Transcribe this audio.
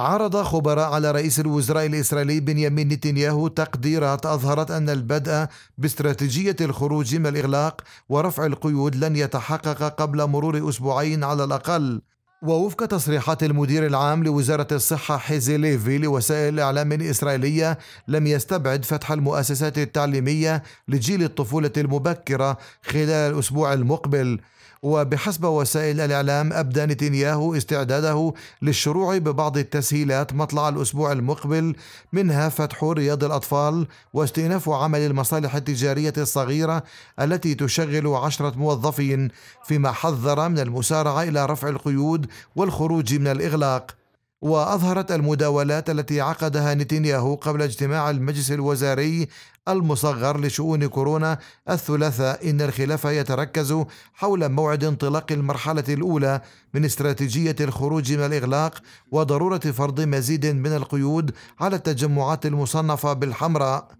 عرض خبراء على رئيس الوزراء الإسرائيلي بنيامين نتنياهو تقديرات أظهرت أن البدء باستراتيجية الخروج من الإغلاق ورفع القيود لن يتحقق قبل مرور أسبوعين على الأقل ووفق تصريحات المدير العام لوزارة الصحة حيزي ليفي لوسائل الإعلام الإسرائيلية لم يستبعد فتح المؤسسات التعليمية لجيل الطفولة المبكرة خلال الأسبوع المقبل وبحسب وسائل الإعلام أبدى نتنياهو استعداده للشروع ببعض التسهيلات مطلع الأسبوع المقبل منها فتح رياض الأطفال واستئناف عمل المصالح التجارية الصغيرة التي تشغل عشرة موظفين فيما حذر من المسارعة إلى رفع القيود والخروج من الإغلاق وأظهرت المداولات التي عقدها نتنياهو قبل اجتماع المجلس الوزاري المصغر لشؤون كورونا الثلاثاء إن الخلاف يتركز حول موعد انطلاق المرحلة الأولى من استراتيجية الخروج من الإغلاق وضرورة فرض مزيد من القيود على التجمعات المصنفة بالحمراء